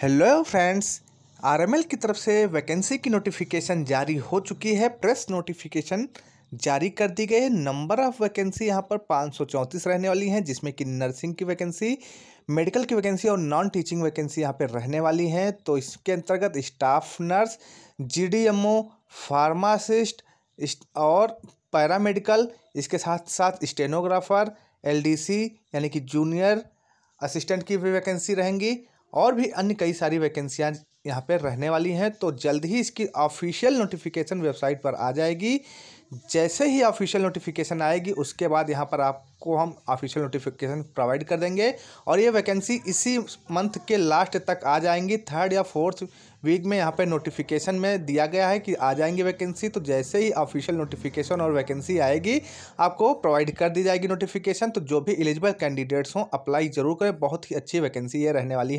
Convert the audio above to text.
hello friends RML की तरफ से वैकेंसी की नोटिफिकेशन जारी हो चुकी है प्रेस नोटिफिकेशन जारी कर दी गई है नंबर ऑफ़ वैकेंसी यहाँ पर पाँच रहने वाली हैं जिसमें कि नर्सिंग की वैकेंसी मेडिकल की वैकेंसी और नॉन टीचिंग वैकेंसी यहाँ पर रहने वाली हैं तो इसके अंतर्गत स्टाफ नर्स जीडीएमओ फार्मासिस्ट और पैरामेडिकल इसके साथ साथ स्टेनोग्राफर एल यानी कि जूनियर असिस्टेंट की भी वैकेंसी रहेंगी और भी अन्य कई सारी वैकेंसियाँ यहाँ पर रहने वाली हैं तो जल्द ही इसकी ऑफिशियल नोटिफिकेशन वेबसाइट पर आ जाएगी जैसे ही ऑफिशियल नोटिफिकेशन आएगी उसके बाद यहाँ पर आपको हम ऑफिशियल नोटिफिकेशन प्रोवाइड कर देंगे और ये वैकेंसी इसी मंथ के लास्ट तक आ जाएंगी थर्ड या फोर्थ वीक में यहाँ पे नोटिफिकेशन में दिया गया है कि आ जाएंगी वैकेंसी तो जैसे ही ऑफिशियल नोटिफिकेशन और वैकेंसी आएगी आपको प्रोवाइड कर दी जाएगी नोटिफिकेशन तो जो भी एलिजिबल कैंडिडेट्स हों अप्लाई जरूर करें बहुत ही अच्छी वैकेंसी ये रहने वाली है